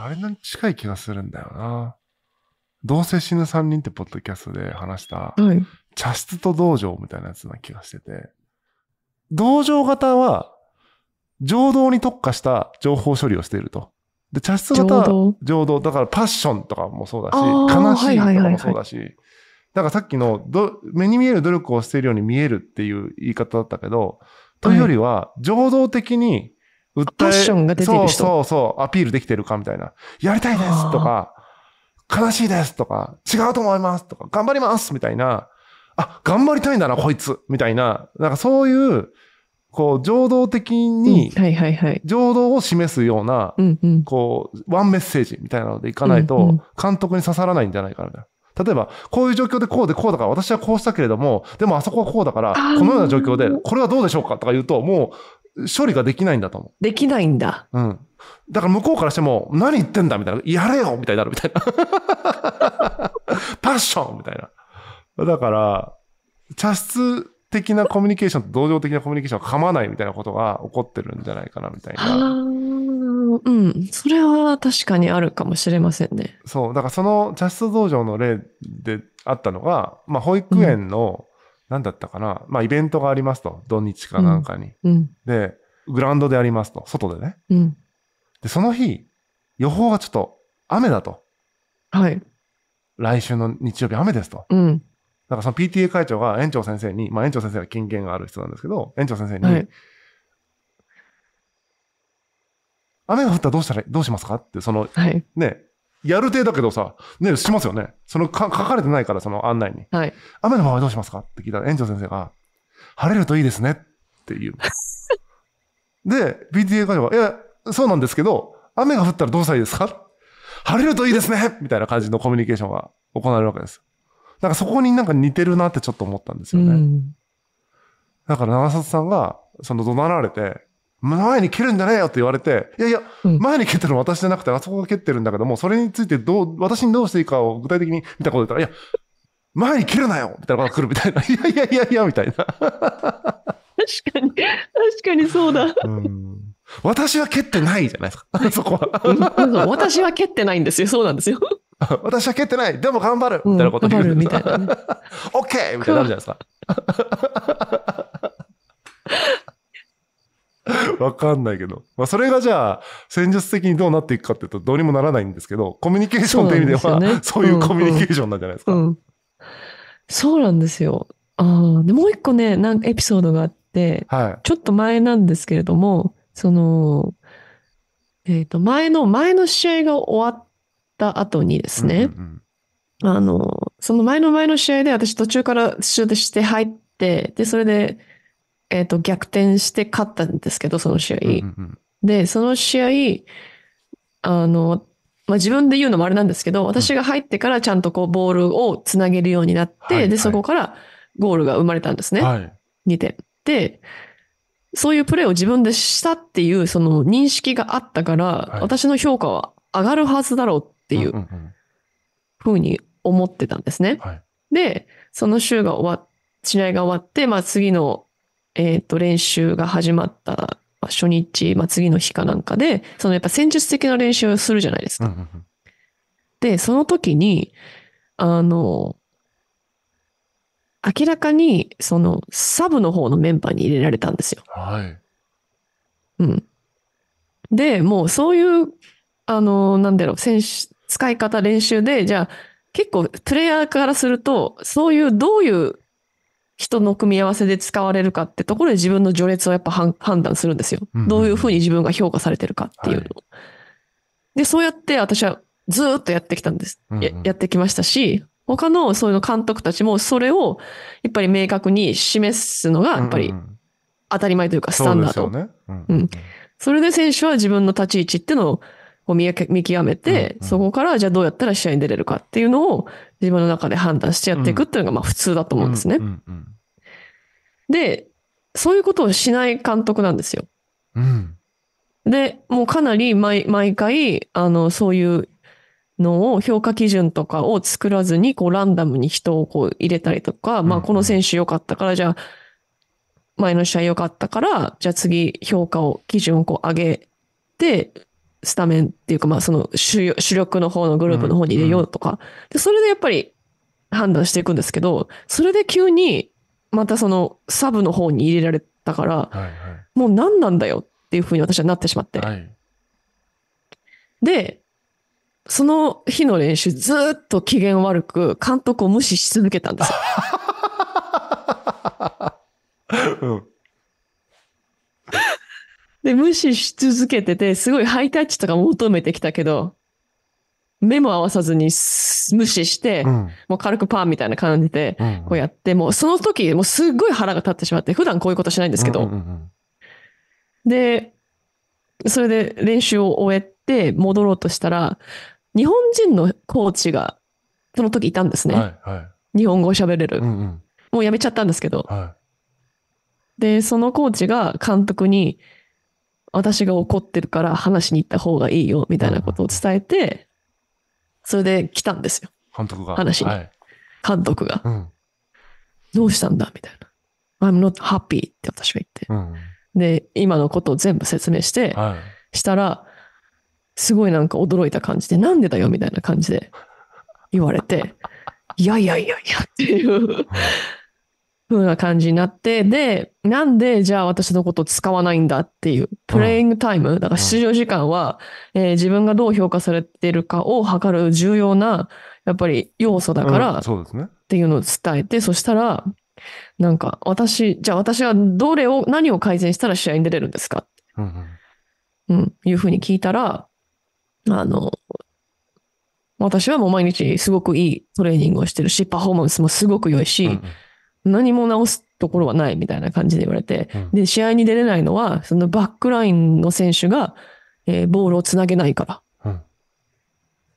あれに近い気がするんだよな。どうせ死ぬ3人ってポッドキャストで話した、はい、茶室と道場みたいなやつな気がしてて、道場型は、情動に特化した情報処理をしていると。で、茶室型は情動、だからパッションとかもそうだし、悲しいとかもそうだし、はいはいはいはい、だからさっきの目に見える努力をしているように見えるっていう言い方だったけど、というよりは、情動的に訴え、パッションが出てる人そうそうそう、アピールできてるかみたいな。やりたいですとか、悲しいですとか、違うと思いますとか、頑張りますみたいな、あ、頑張りたいんだな、こいつみたいな、なんかそういう、こう、情動的に、情動を示すような、こう、ワンメッセージみたいなのでいかないと、監督に刺さらないんじゃないかな。例えば、こういう状況でこうでこうだから、私はこうしたけれども、でもあそこはこうだから、このような状況で、これはどうでしょうかとか言うと、もう、処理ができないんだと思う。できないんだ。うん。だから向こうからしても、何言ってんだみたいな。やれよみたいになるみたいな。パッションみたいな。だから、茶室的なコミュニケーションと同情的なコミュニケーションは噛まないみたいなことが起こってるんじゃないかなみたいな。うん。それは確かにあるかもしれませんね。そう。だからその茶室道場の例であったのが、まあ保育園の、何だったかな、まあ、イベントがありますと、土日かなんかに。うん、で、グラウンドでありますと、外でね。うん、で、その日、予報がちょっと雨だと。はい。来週の日曜日雨ですと。うん。だからその PTA 会長が園長先生に、まあ園長先生は権限がある人なんですけど、園長先生に、はい、雨が降ったらどうしたら、どうしますかって、その、はい、ね、やる程だけどさ、ね、しますよね。そのか書かれてないから、その案内に。はい、雨の場合どうしますかって聞いたら、園長先生が、晴れるといいですねって言う。で、PTA 会社は、いや、そうなんですけど、雨が降ったらどうしたらいいですか晴れるといいですねみたいな感じのコミュニケーションが行われるわけです。なんかそこになんか似てるなってちょっと思ったんですよね。うん、だから長里さんが、その怒鳴られて、前に蹴るんじゃねえよって言われて、いやいや、前に蹴ったの私じゃなくて、あそこが蹴ってるんだけども、それについてどう、私にどうしていいかを具体的に見たこと言ったら、いや、前に蹴るなよみたいなことが来るみたいな。いやいやいやいや、みたいな。確かに、確かにそうだ。う私は蹴ってないじゃないですか、そこは。私は蹴ってないんですよ、そうなんですよ。私は蹴ってない、でも頑張る、みたいなこと言うんですよ。OK! みたいになるじゃないですか。わかんないけど。まあ、それがじゃあ、戦術的にどうなっていくかっていうと、どうにもならないんですけど、コミュニケーションって意味では、そういうコミュニケーションなんじゃないですか。うんそうなんですよ。あでもう一個ね、なんかエピソードがあって、はい、ちょっと前なんですけれども、その、えっ、ー、と、前の、前の試合が終わった後にですね、うんうん、あの、その前の前の試合で私途中から出場して入って、で、それで、えっ、ー、と、逆転して勝ったんですけど、その試合。うんうん、で、その試合、あの、まあ、自分で言うのもあれなんですけど、私が入ってからちゃんとこう、ボールをつなげるようになって、で、そこからゴールが生まれたんですね。はい、2点。で、そういうプレーを自分でしたっていう、その認識があったから、はい、私の評価は上がるはずだろうっていう、ふうに思ってたんですね。はい、で、その週が終わっ、試合が終わって、まあ、次のえっ、ー、と、練習が始まった初日、まあ、次の日かなんかで、そのやっぱ戦術的な練習をするじゃないですか。で、その時に、あの、明らかに、その、サブの方のメンバーに入れられたんですよ。はい。うん。で、もうそういう、あの、なんだろう、選手、使い方、練習で、じゃあ、結構、プレイヤーからすると、そういう、どういう人の組み合わせで使われるかってところで自分の序列をやっぱ判断するんですよ。どういうふうに自分が評価されてるかっていうの。はい、で、そうやって私はずっとやってきたんです。ややってきましたし、他のそういうの監督たちもそれをやっぱり明確に示すのがやっぱり当たり前というかスタンダード。うん、うん、それで選手は自分の立ち位置っていうのをを見極めて、そこからじゃあどうやったら試合に出れるかっていうのを自分の中で判断してやっていくっていうのがまあ普通だと思うんですね。で、そういうことをしない監督なんですよ。うん、で、もうかなり毎回、あの、そういうのを評価基準とかを作らずに、こうランダムに人をこう入れたりとか、うん、まあこの選手良かったから、じゃあ、前の試合良かったから、じゃあ次評価を、基準をこう上げて、スタメンっていうか、まあ、その主主力の方のグループの方に入れようとか、うんで、それでやっぱり判断していくんですけど、それで急にまたそのサブの方に入れられたから、はいはい、もう何なんだよっていうふうに私はなってしまって。はい、で、その日の練習ずっと機嫌悪く監督を無視し続けたんですよ。うんで、無視し続けてて、すごいハイタッチとか求めてきたけど、目も合わさずに無視して、うん、もう軽くパーみたいな感じで、こうやって、うんうん、もうその時、もうすっごい腹が立ってしまって、普段こういうことしないんですけど、で、それで練習を終えて戻ろうとしたら、日本人のコーチがその時いたんですね。はいはい、日本語を喋れる、うんうん、もうやめちゃったんですけど、はい、で、そのコーチが監督に、私が怒ってるから話しに行った方がいいよ、みたいなことを伝えて、それで来たんですよ。監督が。話に。はい、監督が、うん、どうしたんだみたいな。I'm not happy って私が言って。うん、で、今のことを全部説明して、はい、したら、すごいなんか驚いた感じで、なんでだよみたいな感じで言われて、いやいやいやいやっていう風な感じになって、で、なんでじゃあ私のこと使わないんだっていう、プレイングタイム、だから出場時間は、えー、自分がどう評価されてるかを測る重要な、やっぱり要素だから、っていうのを伝えて、そしたら、なんか私、じゃあ私はどれを、何を改善したら試合に出れるんですか、うん、うん、いうふうに聞いたら、あの、私はもう毎日すごくいいトレーニングをしてるし、パフォーマンスもすごく良いし、うん何も直すところはないみたいな感じで言われて、うん、で、試合に出れないのは、そのバックラインの選手が、えー、ボールをつなげないから。うん、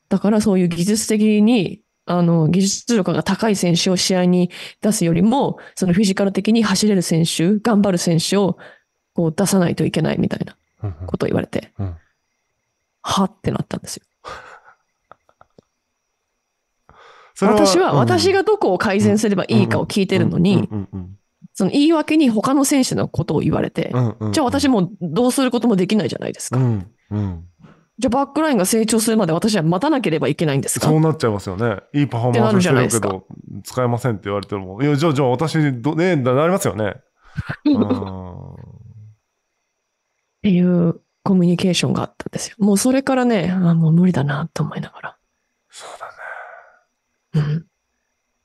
だからそういう技術的に、あの、技術力が高い選手を試合に出すよりも、そのフィジカル的に走れる選手、頑張る選手を、こう出さないといけないみたいなことを言われて、うん、はってなったんですよ。私は、私がどこを改善すればいいかを聞いてるのに、その言い訳に他の選手のことを言われて、じゃあ私もどうすることもできないじゃないですか。うんうん、じゃあバックラインが成長するまで私は待たなければいけないんですかそうなっちゃいますよね。いいパフォーマンスしてるけど、使えませんって言われても、いや、じゃあ、じゃあ私ど、ね、なりますよね。っていうコミュニケーションがあったんですよ。もうそれからね、あもう無理だなと思いながら。うん。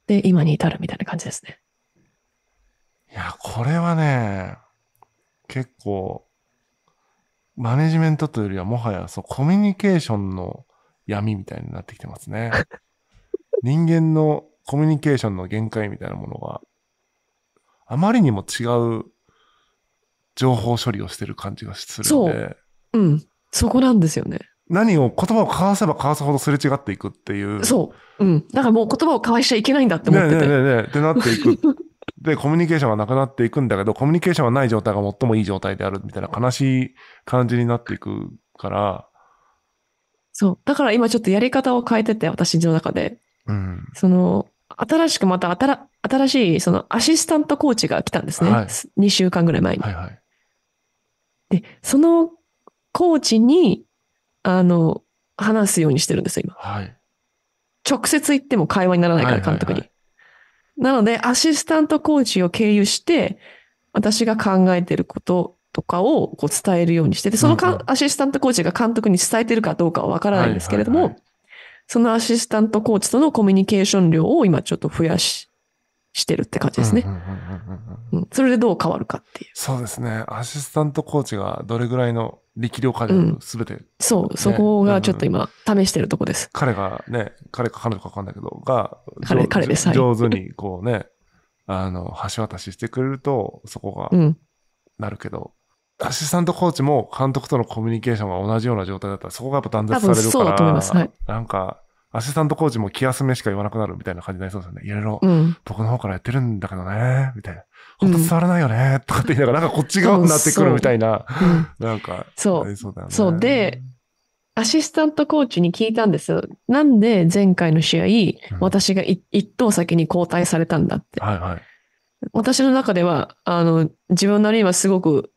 で、今に至るみたいな感じですね。いや、これはね、結構、マネジメントというよりはもはやそうコミュニケーションの闇みたいになってきてますね。人間のコミュニケーションの限界みたいなものがあまりにも違う情報処理をしてる感じがするんで。そう。うん。そこなんですよね。何を言葉を交わせば交わすほどすれ違っていくっていう。そう。うん。だからもう言葉を交わしちゃいけないんだって思ってて。ねえねえねえってなっていく。で、コミュニケーションがなくなっていくんだけど、コミュニケーションがない状態が最もいい状態であるみたいな悲しい感じになっていくから。そう。だから今ちょっとやり方を変えてて、私の中で。うん。その、新しくまた新新しいそのアシスタントコーチが来たんですね。はい、2週間ぐらい前に。はいはい、で、そのコーチにあの、話すようにしてるんですよ、今。はい。直接言っても会話にならないから、監督に。なので、アシスタントコーチを経由して、私が考えてることとかをこう伝えるようにしてて、そのか、うん、アシスタントコーチが監督に伝えてるかどうかはわからないんですけれども、そのアシスタントコーチとのコミュニケーション量を今ちょっと増やししてるって感じですね。それでどう変わるかっていう。そうですね。アシスタントコーチがどれぐらいの力量か減すべて、うん、そう、そこがちょっと今、試してるとこです。彼がね、彼か彼女かわかんないけど、が、彼彼です、はい、上手にこうね、あの、橋渡ししてくれると、そこが、なるけど、うん、アシスタントコーチも監督とのコミュニケーションが同じような状態だったら、そこがやっぱ断絶されるから、そうだと思います。はい、なんか、アシスタントコーチも気休めしか言わなくなるみたいな感じになりそうですよね。いろいろ、僕の方からやってるんだけどね、みたいな。本当と伝わらないよね、とかって言いながら、なんかこっち側になってくるみたいな。なんか、そう。そうね。そう。で、アシスタントコーチに聞いたんですよ。なんで前回の試合、私が一等先に交代されたんだって。はいはい。私の中では、あの、自分なりにはすごく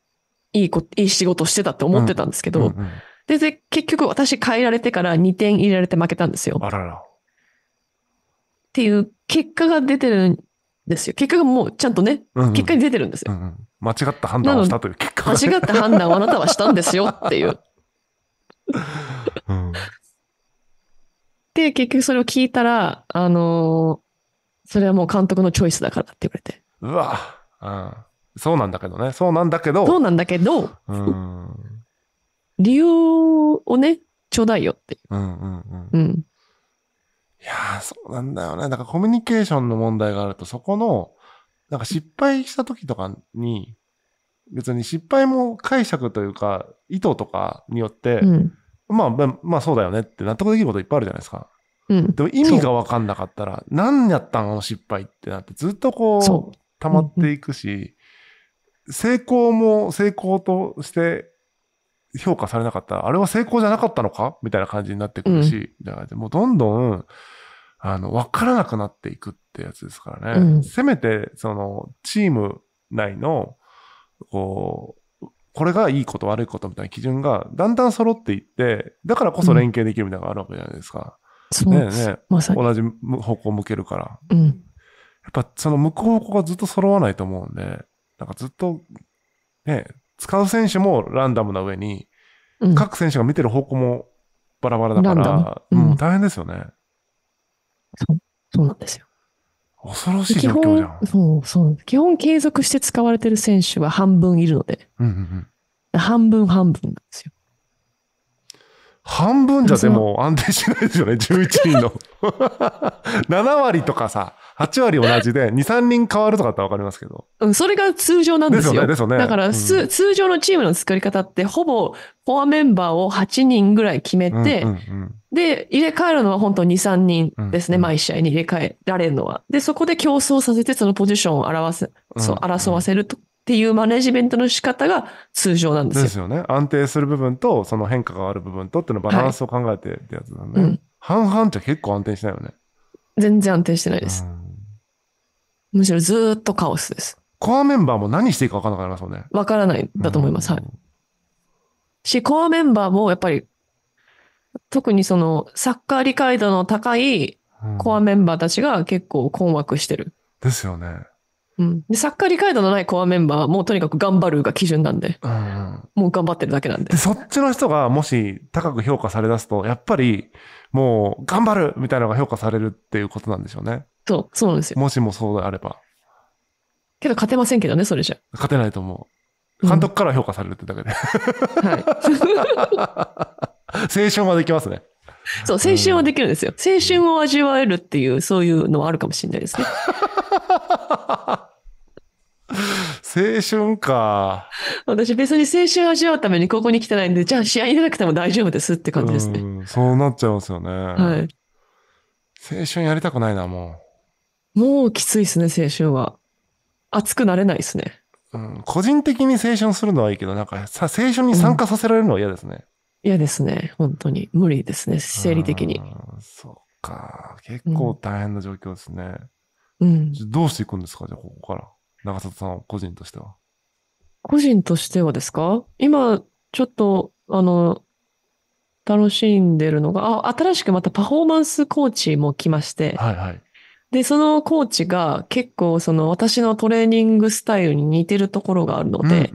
いいこ、いい仕事してたって思ってたんですけど、うんうんうんで、で結局私変えられてから2点入れられて負けたんですよ。あらら。っていう結果が出てるんですよ。結果がもうちゃんとね、うんうん、結果に出てるんですよ、うんうん。間違った判断をしたという結果が、間違った判断をあなたはしたんですよっていう。うん、で、結局それを聞いたら、あのー、それはもう監督のチョイスだからって言われて。うわ、うん、そうなんだけどね。そうなんだけど。そうなんだけど。うん理由をね、ちょうだいよってう。んうんうん。うん、いやそうなんだよね。だからコミュニケーションの問題があると、そこの、なんか失敗した時とかに、別に失敗も解釈というか、意図とかによって、うん、まあ、まあそうだよねって納得できることいっぱいあるじゃないですか。うん、でも意味が分かんなかったら、何やったんあの失敗ってなって、ずっとこう、溜まっていくし、成功も成功として評価されなかったら、あれは成功じゃなかったのかみたいな感じになってくるし、だからもうどんどん、あの、わからなくなっていくってやつですからね。うん、せめて、その、チーム内の、こう、これがいいこと悪いことみたいな基準がだんだん揃っていって、だからこそ連携できるみたいなのがあるわけじゃないですか。うん、ねえねえ、同じ方向を向けるから。うん、やっぱその向こう方向がずっと揃わないと思うんで、なんかずっと、ね、使う選手もランダムな上に、うん、各選手が見てる方向もバラバラだから、うん、大変ですよね。そう、そうなんですよ。恐ろしい状況じゃん。そうそう。基本継続して使われてる選手は半分いるので。うんうんうん、半分半分なんですよ。半分じゃでも安定しないですよね、11人の。7 割とかさ、8割同じで、2、3人変わるとかってわかりますけど。うん、それが通常なんですよ。ですよね、ですよね。だから、うん、通常のチームの作り方って、ほぼフォアメンバーを8人ぐらい決めて、うんうんうん、で、入れ替えるのは本当2、3人ですね、うんうん、毎試合に入れ替えられるのは。で、そこで競争させて、そのポジションを表す、そう、争わせると。うんうんっていうマネジメントの仕方が通常なんですよ。ですよね。安定する部分と、その変化がある部分とっていうのバランスを考えてってやつなんで、はいうん、半々って結構安定しないよね。全然安定してないです。うんむしろずっとカオスです。コアメンバーも何していいか分からなくなりますよね。分からないんだと思います。はい。し、コアメンバーもやっぱり、特にそのサッカー理解度の高いコアメンバーたちが結構困惑してる。うん、ですよね。うん、でサッカー理解度のないコアメンバーもとにかく頑張るが基準なんで、うん、もう頑張ってるだけなんででそっちの人がもし高く評価されだすとやっぱりもう頑張るみたいなのが評価されるっていうことなんでしょうねそう、そうなんですよ。もしもそうであれば。けど勝てませんけどね、それじゃ。勝てないと思う。監督から評価されるってだけで。うん、はい。青春はできますね。そう、青春はできるんですよ。青春を味わえるっていう、そういうのはあるかもしれないですね。青春か。私別に青春を味わうためにここに来てないんで、じゃあ試合に出なくても大丈夫ですって感じですね。うそうなっちゃいますよね。はい。青春やりたくないな、もう。もうきついですね、青春は。熱くなれないですね。うん、個人的に青春するのはいいけど、なんかさ、青春に参加させられるのは嫌ですね。嫌、うん、ですね。本当に。無理ですね。生理的に。そうか。結構大変な状況ですね。うん。どうしていくんですかじゃあ、ここから。長里さん、個人としては。個人としてはですか今、ちょっと、あの、楽しんでるのが、あ、新しくまたパフォーマンスコーチも来まして。はいはい。で、そのコーチが結構その私のトレーニングスタイルに似てるところがあるので、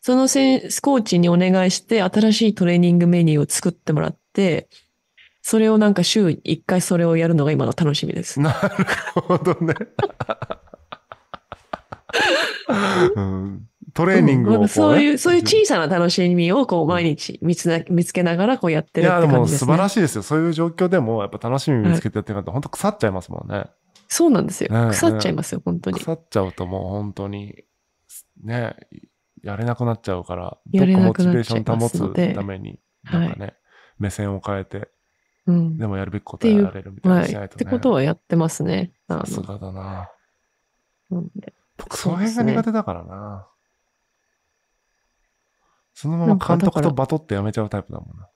そのせコーチにお願いして新しいトレーニングメニューを作ってもらって、それをなんか週1回それをやるのが今の楽しみです。なるほどね。うんトレーニングを、うそういう、そういう小さな楽しみをこう毎日見つな見つけながらこうやってるって感じです、ね、いや、でも素晴らしいですよ。そういう状況でもやっぱ楽しみ見つけてやってるかはい、本当腐っちゃいますもんね。そうなんですよ。ね、腐っちゃいますよ、本当に。腐っちゃうともう本当に、ね、やれなくなっちゃうから、どこモチベーション保つために、なんかね、はい、目線を変えて、うん、でもやるべきことはやれるみたいなしないと、ね、はい、ってことはやってますね。さすがだな。なんで僕、その辺が苦手だからな。そのまま監督とバトってやめちゃうタイプだもんな。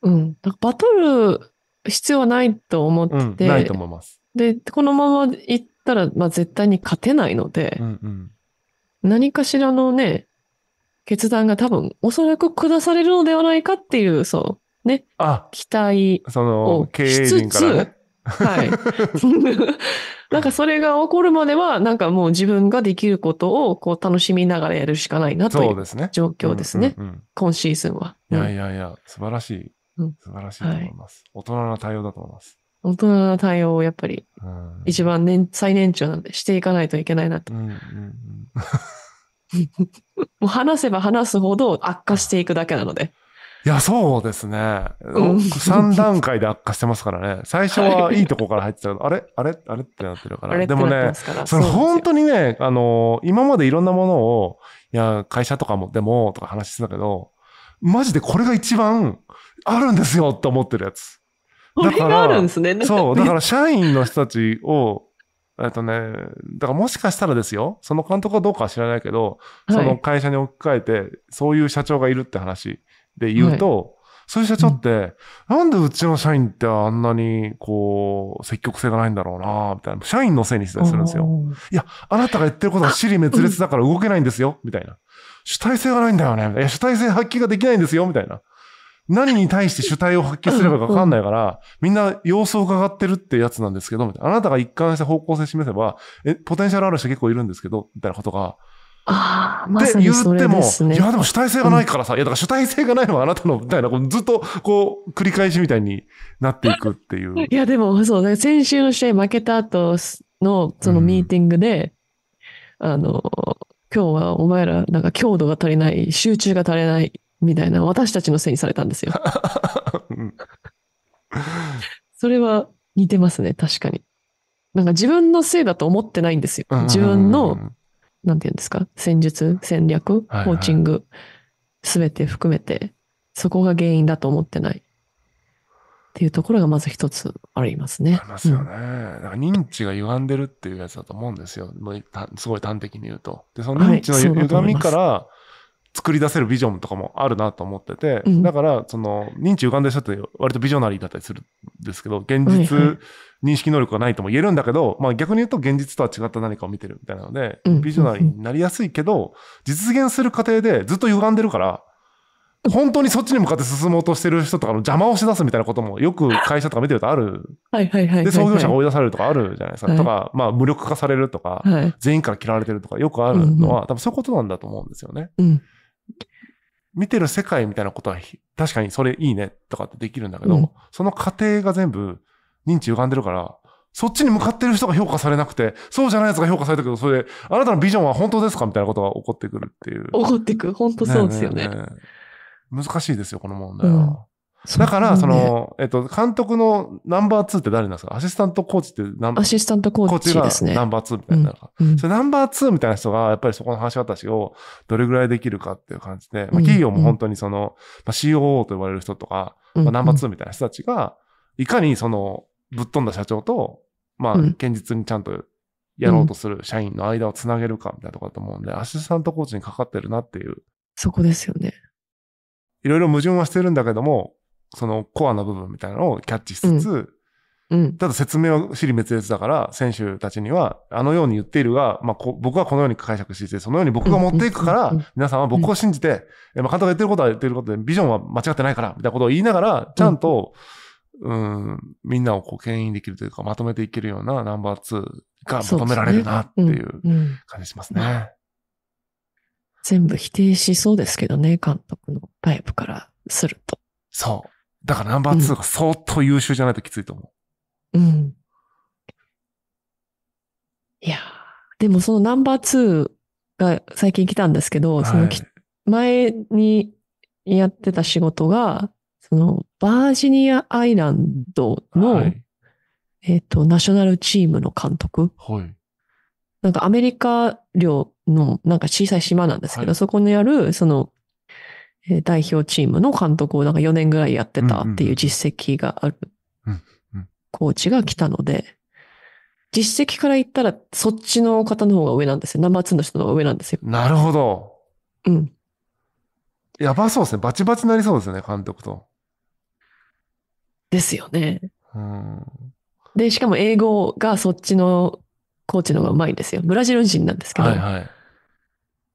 うん。バトル必要はないと思ってて、うん、ないと思います。で、このまま行ったら、まあ、絶対に勝てないので、うんうん、何かしらのね、決断が多分、おそらく下されるのではないかっていう、そう、ね、期待をしつつ、その経営陣からね、はい。なんかそれが起こるまでは、なんかもう自分ができることをこう楽しみながらやるしかないなという状況ですね。すねうんうんうん、今シーズンは、うん。いやいやいや、素晴らしい。素晴らしいと思います、はい。大人の対応だと思います。大人の対応をやっぱり、一番年、最年長なのでしていかないといけないなと。うんうんうん もう話せば話すほど悪化していくだけなので。いや、そうですね。3段階で悪化してますからね。最初はいいとこから入ってたけど、あれあれあれってなってるから。でもね、その本当にね、あの今までいろんなものを、いや、会社とかも、でも、とか話してたけど、マジでこれが一番あるんですよって思ってるやつ。だから、あるんですね。そう、だから社員の人たちを、えっとね、だからもしかしたらですよ、その監督はどうかは知らないけど、その会社に置き換えて、そういう社長がいるって話。で言うと、はい、そういう社長って、うん、なんでうちの社員ってあんなに、こう、積極性がないんだろうな、みたいな。社員のせいにしたりするんですよ。いや、あなたが言ってることは尻滅裂だ から動けないんですよ、みたいな。主体性がないんだよね。いや、主体性発揮ができないんですよ、みたいな。何に対して主体を発揮すればかわかんないから、みんな様子を伺ってるってやつなんですけど、みたいな。あなたが一貫して方向性示せば、え、ポテンシャルある人結構いるんですけど、みたいなことが、あまさにそれですね。いや、でも主体性がないからさ、うん、いや、だから主体性がないのはあなたの、みたいな、ずっと、こう、繰り返しみたいになっていくっていう。いや、でも、そう、先週の試合負けた後の、そのミーティングで、うん、あの、今日はお前ら、なんか強度が足りない、集中が足りない、みたいな、私たちのせいにされたんですよ。それは似てますね、確かに。なんか自分のせいだと思ってないんですよ。自分の、なんて言うんですか戦術、戦略、コーチング、す、べ、て含めて、そこが原因だと思ってない。っていうところがまず一つありますね。ありますよね。うん、か認知が歪んでるっていうやつだと思うんですよ。すごい端的に言うと。で、その認知の歪みから、作り出せるビジョンとかもあるなと思ってて、うん、だからその認知歪んでる人って割とビジョナリーだったりするんですけど現実認識能力がないとも言えるんだけど、はいはい、まあ、逆に言うと現実とは違った何かを見てるみたいなので、うん、ビジョナリーになりやすいけど実現する過程でずっと歪んでるから。本当にそっちに向かって進もうとしてる人とかの邪魔をしだすみたいなこともよく会社とか見てるとある。はいはいはい。で、創業者が追い出されるとかあるじゃないですか。はい、とか、まあ無力化されるとか、はい、全員から嫌われてるとかよくあるのは、うんうん、多分そういうことなんだと思うんですよね。うん見てる世界みたいなことは、確かにそれいいねとかってできるんだけど、うん、その過程が全部認知歪んでるから、そっちに向かってる人が評価されなくて、そうじゃないやつが評価されたけど、それで、あなたのビジョンは本当ですかみたいなことが起こってくるっていう。起こってく。本当そうですよね。ねねね難しいですよ、この問題は。だから、その、えっと、監督のナンバー2って誰なんですかアシスタントコーチってナンバーアシスタントコーチですね。ナンバー2みたいな。うん、それナンバー2みたいな人が、やっぱりそこの話しをどれぐらいできるかっていう感じで、まあ、企業も本当にその、まあ、COO と呼ばれる人とか、まあ、ナンバー2みたいな人たちが、いかにその、ぶっ飛んだ社長と、まあ、堅実にちゃんとやろうとする社員の間をつなげるかみたいなところだと思うんで、アシスタントコーチにかかってるなっていう。そこですよね。いろいろ矛盾はしてるんだけども、そのコアな部分みたいなのをキャッチしつつ、うん、ただ説明はり滅裂だから、選手たちには、あのように言っているが、まあ、僕はこのように解釈していて、そのように僕が持っていくから、皆さんは僕を信じて、まあ、監督が言ってることは言ってることで、ビジョンは間違ってないから、みたいなことを言いながら、ちゃんと、うん、うんみんなをこう、牽引できるというか、まとめていけるようなナンバー2が求められるなっていう感じしますね。すねうん、全部否定しそうですけどね、監督のタイプからすると。そう。だからナンバー2が相当優秀じゃないときついと思う。うん。いやでもそのナンバー2が最近来たんですけど、はい、その前にやってた仕事が、そのバージニアアイランドの、はい、えっ、ー、と、ナショナルチームの監督。はい。なんかアメリカ領のなんか小さい島なんですけど、はい、そこにある、その代表チームの監督をなんか4年ぐらいやってたっていう実績があるコーチが来たので、実績から言ったらそっちの方の方が上なんですよ。ナンバー2の人の方が上なんですよ。なるほど。うん。やばそうですね。バチバチなりそうですよね、監督と。ですよね。うん、で、しかも英語がそっちのコーチの方がうまいんですよ。ブラジル人なんですけど。はいはい。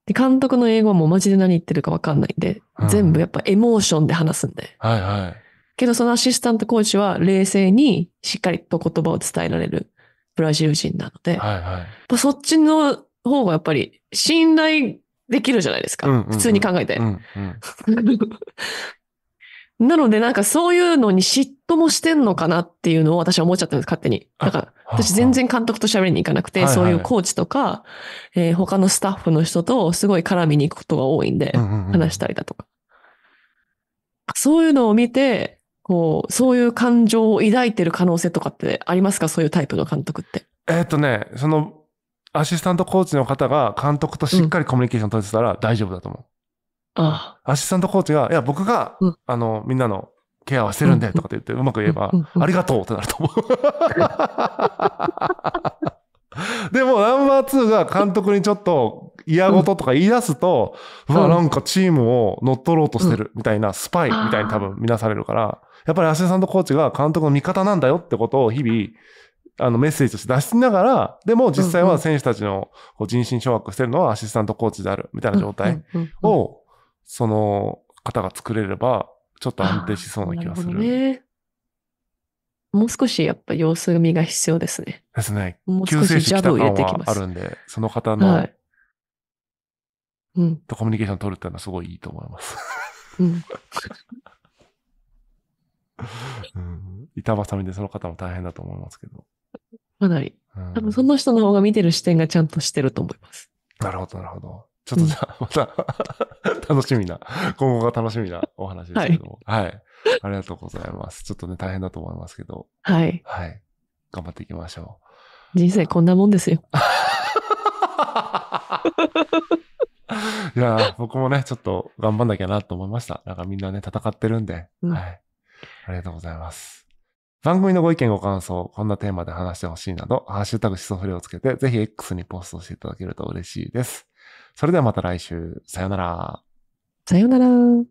で、監督の英語はもうマジで何言ってるかわかんないんで、うん、全部やっぱエモーションで話すんで。はいはい。けどそのアシスタントコーチは冷静にしっかりと言葉を伝えられるブラジル人なので、はいはい、そっちの方がやっぱり信頼できるじゃないですか。うんうんうん、普通に考えて。うんうん、なのでなんかそういうのに嫉妬もしてんのかなっていうのを私は思っちゃったんです、勝手に。だから私全然監督と喋りに行かなくて、そういうコーチとか、えー、他のスタッフの人とすごい絡みに行くことが多いんで、話したりだとか。そういうのを見て、こう、そういう感情を抱いてる可能性とかってありますかそういうタイプの監督って。えっとね、その、アシスタントコーチの方が監督としっかりコミュニケーション取れてたら大丈夫だと思う。うんアシスタントコーチが、いや、僕が、うん、あの、みんなのケアはしてるんで、とかって言って、うまく言えば、ありがとうってなると思う。でも、ナンバー2が監督にちょっと嫌事とか言い出すと、うん、わ、なんかチームを乗っ取ろうとしてるみたいな、スパイみたいに多分見なされるから、やっぱりアシスタントコーチが監督の味方なんだよってことを日々、あのメッセージとして出しながら、でも実際は選手たちの人心掌握してるのはアシスタントコーチであるみたいな状態をその方が作れれば、ちょっと安定しそうな気がする。るね、もう少しやっぱ様子見が必要ですね。ですね。もう少しジャブを入れてきます。あるんで、その方の、はい、うん。とコミュニケーション取るっていうのはすごいいいと思います。うん。うん、板挟みでその方も大変だと思いますけど。かなり。うん、多分その人の方が見てる視点がちゃんとしてると思います。なるほど、なるほど。ちょっとじゃあ、また 楽しみな、今後が楽しみなお話ですけども、はい、はい。ありがとうございます。ちょっとね、大変だと思いますけど。はい。はい。頑張っていきましょう。人生こんなもんですよ。いや、僕もね、ちょっと頑張んなきゃなと思いました。なんかみんなね、戦ってるんで。うん、はい。ありがとうございます。番組のご意見、ご感想、こんなテーマで話してほしいなど、ハッシュタグしそふレをつけて、ぜひ X にポストしていただけると嬉しいです。それではまた来週。さよなら。さよなら。